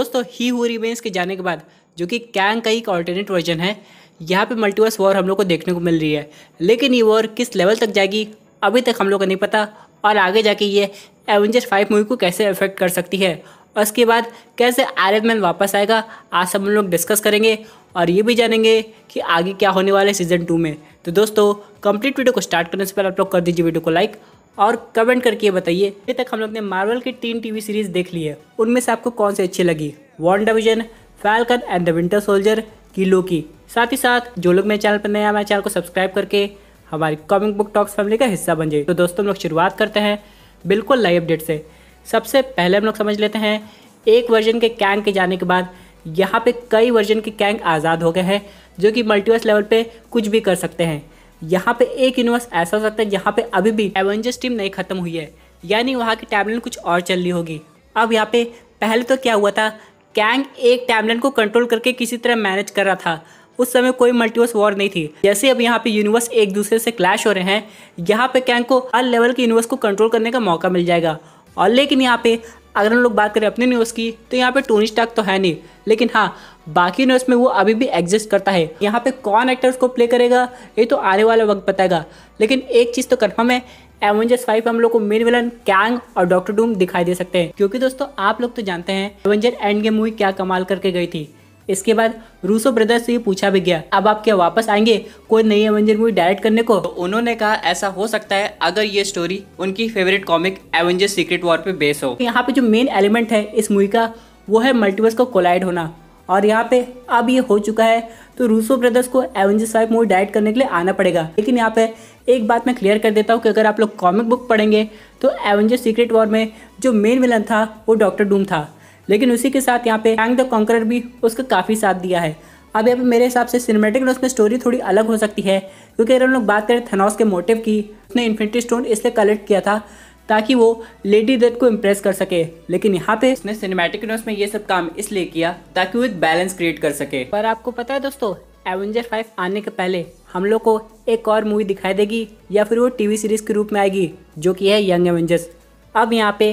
दोस्तों he who remains के जाने के बाद जो कि कैंग का एक ऑल्टरनेट वर्जन है यहाँ पे मल्टीवर्स वॉर हम लोग को देखने को मिल रही है लेकिन ये वॉर किस लेवल तक जाएगी अभी तक हम लोग को नहीं पता और आगे जाके ये एवेंजर्स फाइव मूवी को कैसे अफेक्ट कर सकती है और उसके बाद कैसे आयरन मैन वापस आएगा आज सब हम लोग डिस्कस करेंगे और ये भी जानेंगे कि आगे क्या होने वाला है सीज़न टू में तो दोस्तों कंप्लीट वीडियो को स्टार्ट करने से पहले आप लोग कर दीजिए वीडियो को लाइक और कमेंट करके बताइए अभी तक हम लोग ने मार्वल की तीन टीवी सीरीज देख ली है उनमें से आपको कौन सी अच्छी लगी WandaVision Falcon and the Winter Soldier की लोकी साथ ही साथ जो लोग मेरे चैनल पर नए हमारे चैनल को सब्सक्राइब करके हमारी कॉमिक बुक टॉक्स फैमिली का हिस्सा बन जाए तो दोस्तों हम लोग शुरुआत करते हैं बिल्कुल लाइव अपडेट से सबसे पहले हम लोग समझ लेते हैं एक वर्जन के कैंग के जाने के बाद यहाँ पे कई वर्जन के कैंग आज़ाद हो गए हैं जो कि मल्टीवर्स लेवल पे कुछ भी कर सकते हैं यहाँ पे एक यूनिवर्स ऐसा हो सकता है जहाँ पे अभी भी एवेंजर्स टीम नहीं खत्म हुई है यानी वहाँ की टैबलेन कुछ और चल रही होगी अब यहाँ पे पहले तो क्या हुआ था कैंग एक टैबलेन को कंट्रोल करके किसी तरह मैनेज कर रहा था उस समय कोई मल्टीवर्स वॉर नहीं थी जैसे अब यहाँ पे यूनिवर्स एक दूसरे से क्लैश हो रहे हैं यहाँ पे कैंग को हर लेवल के यूनिवर्स को कंट्रोल करने का मौका मिल जाएगा और लेकिन यहाँ पे अगर हम लोग बात करें अपने न्यूज़ की तो यहाँ पे टोनी स्टार्क तो है नहीं लेकिन हाँ बाकी न्यूज़ में वो अभी भी एग्जिस्ट करता है यहाँ पे कौन एक्टर्स को प्ले करेगा ये तो आने वाला वक्त बताएगा लेकिन एक चीज़ तो कन्फर्म है एवेंजर्स फाइव हम लोग को मेन विलन कैंग और डॉक्टर डूम दिखाई दे सकते हैं क्योंकि दोस्तों आप लोग तो जानते हैं एवेंजर एंड गेम मूवी क्या कमाल करके गई थी इसके बाद रूसो ब्रदर्स से ये पूछा भी गया अब आप क्या वापस आएंगे कोई नई एवेंजर मूवी डायरेक्ट करने को तो उन्होंने कहा ऐसा हो सकता है अगर ये स्टोरी उनकी favourite comic Avenger Secret War पे बेस हो तो यहाँ पे जो मेन एलिमेंट है इस मूवी का वो है मल्टीवर्स को कोलाइड होना और यहाँ पे अब ये हो चुका है तो रूसो ब्रदर्स को एवेंजर्स फाइव मूवी डायरेक्ट करने के लिए आना पड़ेगा लेकिन यहाँ पे एक बात मैं क्लियर कर देता हूँ कि अगर आप लोग कॉमिक बुक पढ़ेंगे तो एवेंजर सीक्रेट वॉर में जो मेन विलन था वो डॉक्टर डूम था लेकिन उसी के साथ यहाँ पे हैंग द कॉन्करर भी उसका काफ़ी साथ दिया है अब यहाँ पर मेरे हिसाब से सिनेमेटिक में उसमें स्टोरी थोड़ी अलग हो सकती है क्योंकि अगर हम लोग बात करें थनॉस के मोटिव की उसने इन्फिनिटी स्टोन इसलिए कलेक्ट किया था ताकि वो लेडी डेथ को इम्प्रेस कर सके लेकिन यहाँ पे उसने सिनेमेटिक यूनिवर्स में ये सब काम इसलिए किया ताकि वो एक बैलेंस क्रिएट कर सके पर आपको पता है दोस्तों एवेंजर फाइव आने के पहले हम लोग को एक और मूवी दिखाई देगी या फिर वो टीवी सीरीज के रूप में आएगी जो कि है यंग एवेंजर्स अब यहाँ पे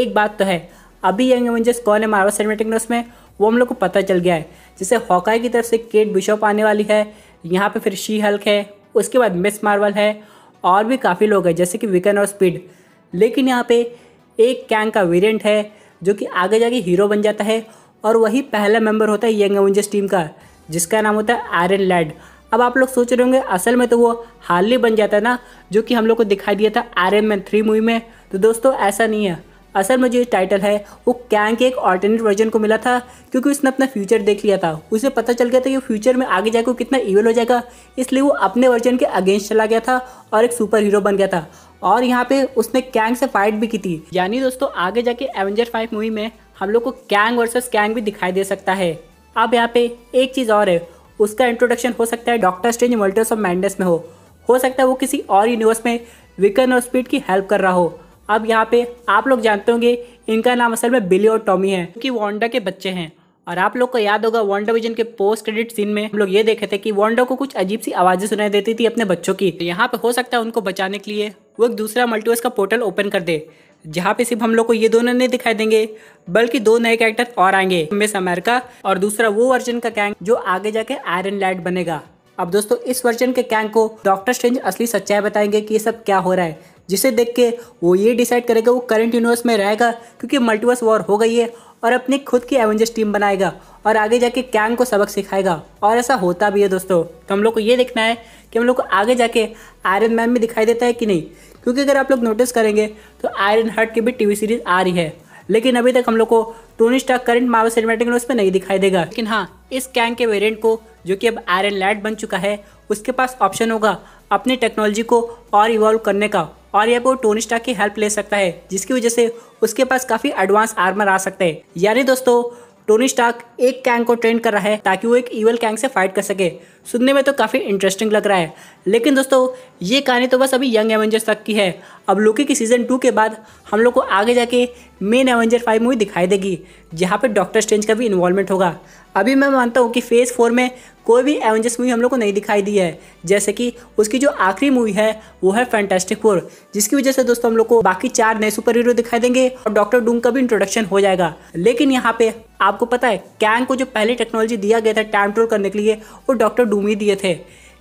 एक बात तो है अभी यंग एवेंजर्स कौन है मार्वल सिनेमेटिक यूनिवर्स में वो हम लोग को पता चल गया है जैसे हॉकाई की तरफ से केट बिशॉप आने वाली है यहाँ पर फिर शी हल्क है उसके बाद मिस मार्वल है और भी काफ़ी लोग हैं जैसे कि विकन और स्पीड लेकिन यहाँ पे एक कैंग का वेरिएंट है जो कि आगे जाके हीरो बन जाता है और वही पहला मेंबर होता है यंग एवेंजर्स टीम का जिसका नाम होता है आयरन लैड अब आप लोग सोच रहे होंगे असल में तो वो हाल ही बन जाता है ना जो कि हम लोग को दिखाई दिया था आयरन मैन थ्री मूवी में तो दोस्तों ऐसा नहीं है असल में जो ये टाइटल है वो कैंग के एक ऑल्टरनेट वर्जन को मिला था क्योंकि उसने अपना फ्यूचर देख लिया था उसे पता चल गया था कि फ्यूचर में आगे जाकर कितना इवेल हो जाएगा इसलिए वो अपने वर्जन के अगेंस्ट चला गया था और एक सुपर हीरो बन गया था और यहाँ पे उसने कैंग से फाइट भी की थी यानी दोस्तों आगे जाके एवेंजर फाइव मूवी में हम लोग को कैंग वर्सेस कैंग भी दिखाई दे सकता है अब यहाँ पे एक चीज़ और है उसका इंट्रोडक्शन हो सकता है doctor Strange Multiverse of Madness में हो हो सकता है वो किसी और यूनिवर्स में विकन और स्पीड की हेल्प कर रहा हो अब यहाँ पे आप लोग जानते होंगे इनका नाम असल में बिली और टॉमी है क्योंकि वॉन्डा के बच्चे हैं और आप लोग को याद होगा वॉन्डा विजन के पोस्ट क्रेडिट सीन में हम लोग ये देखे थे कि वॉन्डो को कुछ अजीब सी आवाज़ें सुनाई देती थी अपने बच्चों की तो यहाँ पे हो सकता है उनको बचाने के लिए वो एक दूसरा मल्टीवर्स का पोर्टल ओपन कर दे जहाँ पे सिर्फ हम लोग को ये दोनों नहीं दिखाई देंगे बल्कि दो नए कैरेक्टर और आएंगे मिस अमेरिका और दूसरा वो वर्जन का कैंग जो आगे जाके आयरन लैड बनेगा अब दोस्तों इस वर्जन के कैंग को डॉक्टर स्ट्रेंज असली सच्चाई बताएंगे कि ये सब क्या हो रहा है जिसे देख के वो ये डिसाइड करेगा वो करंट यूनिवर्स में रहेगा क्योंकि मल्टीवर्स वॉर हो गई है और अपनी खुद की एवेंजर्स टीम बनाएगा और आगे जाके कैंग को सबक सिखाएगा और ऐसा होता भी है दोस्तों तो हम लोग को ये देखना है कि हम लोग को आगे जाके आयरन मैन भी दिखाई देता है कि नहीं क्योंकि अगर आप लोग नोटिस करेंगे तो आयरन हार्ट की भी टीवी सीरीज आ रही है लेकिन अभी तक हम लोग को Tony Stark current Marvel Cinematic Universe में नहीं दिखाई देगा लेकिन हाँ इस कैंग के वेरियंट को जो कि अब आयरन लैड बन चुका है उसके पास ऑप्शन होगा अपनी टेक्नोलॉजी को और इवॉल्व करने का और या वो टोनी स्टार की हेल्प ले सकता है जिसकी वजह से उसके पास काफ़ी एडवांस आर्मर आ सकते हैं यानी दोस्तों टोनी स्टार्क एक कैंग को ट्रेन कर रहा है ताकि वो एक ईवल कैंग से फाइट कर सके सुनने में तो काफ़ी इंटरेस्टिंग लग रहा है लेकिन दोस्तों ये कहानी तो बस अभी यंग एवेंजर्स तक की है अब लोकी की सीज़न टू के बाद हम लोग को आगे जाके मेन एवेंजर फाइव मूवी दिखाई देगी जहाँ पर डॉक्टर स्ट्रेंज का भी इन्वॉल्वमेंट होगा अभी मैं मानता हूँ कि फेज़ फोर में कोई भी एवेंजर्स मूवी हम लोग को नहीं दिखाई दी है जैसे कि उसकी जो आखिरी मूवी है वो है फैंटेस्टिक फोर जिसकी वजह से दोस्तों हम लोग को बाकी चार नए सुपर हीरो दिखाई देंगे और डॉक्टर डूम का भी इंट्रोडक्शन हो जाएगा लेकिन यहाँ पे आपको पता है कैंग को जो पहले टेक्नोलॉजी दिया गया था टाइम ट्रोल करने के लिए वो डॉक्टर डूम ही दिए थे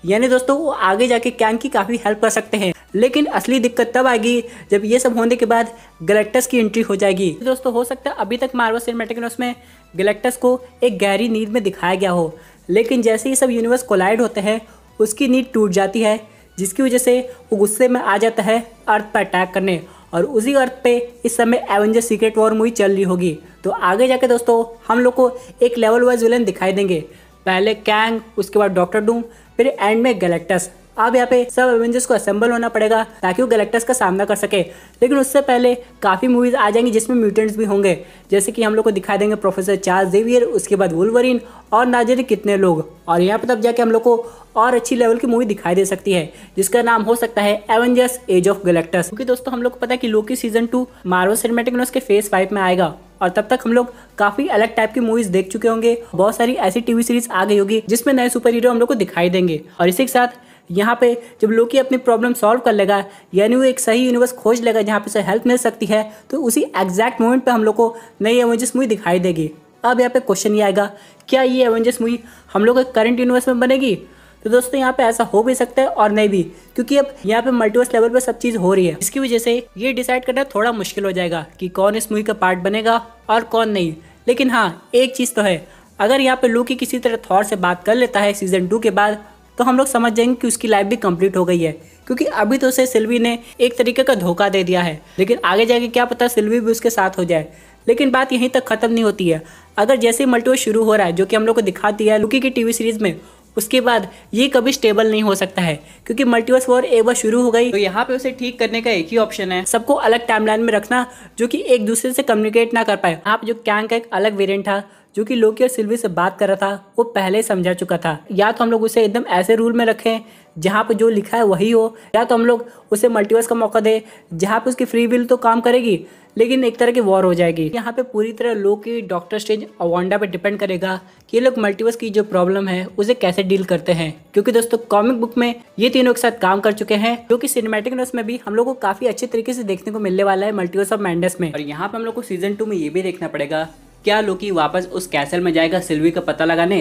यानी दोस्तों वो आगे जाके कैंग की काफ़ी हेल्प कर सकते हैं लेकिन असली दिक्कत तब आएगी जब ये सब होने के बाद गलेक्टस की एंट्री हो जाएगी तो दोस्तों हो सकता है अभी तक मार्वल सिनेमेटिक यूनिवर्स में गलेक्टस को एक गहरी नींद में दिखाया गया हो लेकिन जैसे ही सब यूनिवर्स कोलाइड होते हैं उसकी नींद टूट जाती है जिसकी वजह से वो गुस्से में आ जाता है अर्थ पर अटैक करने और उसी अर्थ पे इस समय एवेंजर सीक्रेट वॉर मूवी चल रही होगी तो आगे जाके दोस्तों हम लोग को एक लेवल वाइज विलन दिखाई देंगे पहले कैंग उसके बाद डॉक्टर डूम फिर एंड में गलेक्टस अब यहाँ पे सब एवेंजर्स को असेंबल होना पड़ेगा ताकि वो गलेक्टर्स का सामना कर सके लेकिन उससे पहले काफ़ी मूवीज़ आ जाएंगी जिसमें म्यूटेंट्स भी होंगे जैसे कि हम लोग को दिखा देंगे प्रोफेसर चार्ल्स जेवियर उसके बाद वुलवरिन और जाने कितने लोग और यहाँ पर तब जाके हम लोग को और अच्छी लेवल की मूवी दिखाई दे सकती है जिसका नाम हो सकता है एवेंजर्स एज ऑफ गलेक्टर्स क्योंकि दोस्तों हम लोग को पता है कि Loki season two Marvel Cinematic उसके फेस फाइव में आएगा और तब तक हम लोग काफी अलग टाइप की मूवीज देख चुके होंगे बहुत सारी ऐसी टीवी सीरीज आ गई होगी जिसमें नए सुपर हीरो हम लोग को दिखाई देंगे और इसी के साथ यहाँ पे जब लोकी अपनी प्रॉब्लम सॉल्व कर लेगा यानी वो एक सही यूनिवर्स खोज लेगा जहाँ पे उसे हेल्प मिल सकती है तो उसी एग्जैक्ट मोमेंट पे हम लोग को नई एवेंजर्स मूवी दिखाई देगी अब यहाँ पे क्वेश्चन ये आएगा क्या ये एवेंजर्स मूवी हम लोग के करंट यूनिवर्स में बनेगी तो दोस्तों यहाँ पे ऐसा हो भी सकता है और नहीं भी क्योंकि अब यहाँ पे मल्टीवर्स लेवल पे सब चीज़ हो रही है इसकी वजह से ये डिसाइड करना थोड़ा मुश्किल हो जाएगा कि कौन इस मूवी का पार्ट बनेगा और कौन नहीं लेकिन हाँ एक चीज़ तो है अगर यहाँ पे लू किसी तरह थॉर से बात कर लेता है सीजन टू के बाद तो हम लोग समझ जाएंगे कि उसकी लाइफ भी कंप्लीट हो गई है क्योंकि अभी तो उसे सिल्वी ने एक तरीके का धोखा दे दिया है लेकिन आगे जाके क्या पता सिल्वी भी उसके साथ हो जाए लेकिन बात यहीं तक ख़त्म नहीं होती है अगर जैसे ही मल्टीवर्स शुरू हो रहा है जो कि हम लोग को दिखा दिया है लुकी की टीवी सीरीज़ में उसके बाद ये कभी स्टेबल नहीं हो सकता है क्योंकि मल्टीवर्स वॉर एक बार शुरू हो गई तो यहाँ पे उसे ठीक करने का एक ही ऑप्शन है सबको अलग टाइमलाइन में रखना जो कि एक दूसरे से कम्युनिकेट ना कर पाए आप जो कैंग का एक अलग वेरियंट था जो कि लोकी और सिल्वी से बात कर रहा था वो पहले समझा चुका था या तो हम लोग उसे एकदम ऐसे रूल में रखें जहाँ पे जो लिखा है वही हो या तो हम लोग उसे मल्टीवर्स का मौका दें जहाँ पे उसकी फ्री विल तो काम करेगी लेकिन एक तरह की वॉर हो जाएगी यहाँ पे पूरी तरह लोकी डॉक्टर स्टेज और वांडा पे डिपेंड करेगा कि ये लोग मल्टीवर्स की जो प्रॉब्लम है उसे कैसे डील करते हैं क्योंकि दोस्तों कॉमिक बुक में ये तीनों के साथ काम कर चुके हैं जो कि सिनेमेटिक नर्स में भी हम लोग को काफी अच्छे तरीके से देखने को मिलने वाला है मल्टीवर्स ऑफ मैंडस में और यहाँ पे हम लोग को सीजन टू में ये भी देखना पड़ेगा क्या लोकी वापस उस कैसल में जाएगा सिल्वी का पता लगाने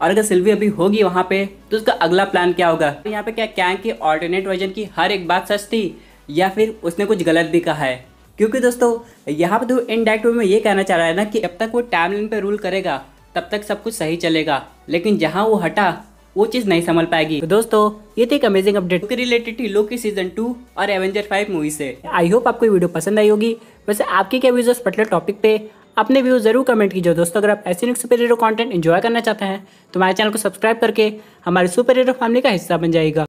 और अगर सिल्वी अभी होगी वहाँ पे तो उसका अगला प्लान क्या होगा यहाँ पे क्या कैंग की ऑल्टरनेट वर्जन की हर एक बात सच थी या फिर उसने कुछ गलत भी कहा है क्योंकि दोस्तों यहाँ पे तो इन वे में ये कहना चाह रहा है ना कि जब तक वो टाइमलाइन पे रूल करेगा तब तक सब कुछ सही चलेगा लेकिन जहाँ वो हटा वो चीज़ नहीं संभल पाएगी तो दोस्तों ये थी एक अमेजिंग अपडेट के रिलेटेड थी लोकी सीजन टू और एवेंजर फाइव मूवी से आई होप आपको वीडियो पसंद आई होगी वैसे आपकी क्या व्यूज पर्टिकुलर टॉपिक पे अपने व्यू जरूर कमेंट कीजिए दोस्तों अगर आप ऐसे news superhero content enjoy करना चाहते हैं तो हमारे चैनल को सब्सक्राइब करके हमारे सुपर हीरो फैमिली का हिस्सा बन जाएगा